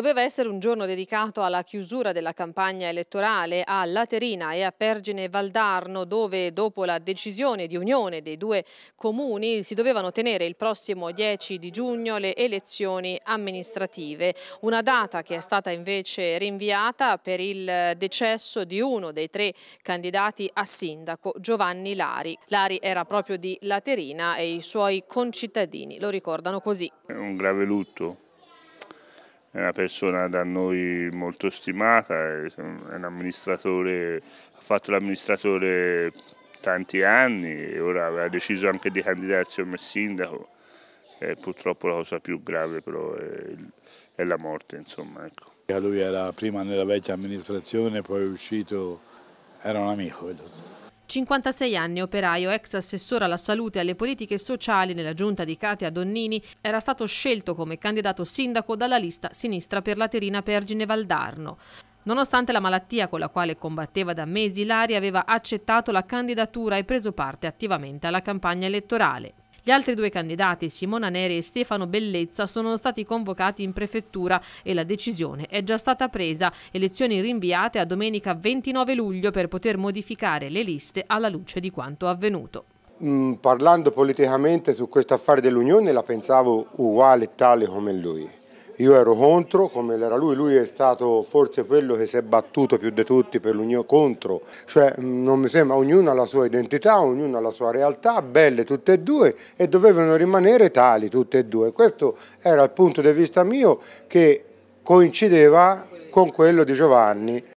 Doveva essere un giorno dedicato alla chiusura della campagna elettorale a Laterina e a Pergine Valdarno, dove dopo la decisione di unione dei due comuni si dovevano tenere il prossimo 10 di giugno le elezioni amministrative. Una data che è stata invece rinviata per il decesso di uno dei tre candidati a sindaco, Giovanni Lari. Lari era proprio di Laterina e i suoi concittadini lo ricordano così. È un grave lutto è una persona da noi molto stimata, è un amministratore, ha fatto l'amministratore tanti anni e ora aveva deciso anche di candidarsi come sindaco. E purtroppo la cosa più grave però è, è la morte. Insomma, ecco. Lui era prima nella vecchia amministrazione, poi è uscito, era un amico. 56 anni, operaio, ex assessore alla salute e alle politiche sociali nella giunta di Katia Donnini, era stato scelto come candidato sindaco dalla lista sinistra per la Terina Pergine Valdarno. Nonostante la malattia con la quale combatteva da mesi, Lari aveva accettato la candidatura e preso parte attivamente alla campagna elettorale. Gli altri due candidati, Simona Neri e Stefano Bellezza, sono stati convocati in prefettura e la decisione è già stata presa. Elezioni rinviate a domenica 29 luglio per poter modificare le liste alla luce di quanto avvenuto. Mm, parlando politicamente su questo affare dell'Unione la pensavo uguale e tale come lui io ero contro, come l'era lui, lui è stato forse quello che si è battuto più di tutti per l'unione contro, cioè mm, non mi sembra, ognuno ha la sua identità, ognuno ha la sua realtà, belle tutte e due e dovevano rimanere tali tutte e due. Questo era il punto di vista mio che coincideva con quello di Giovanni.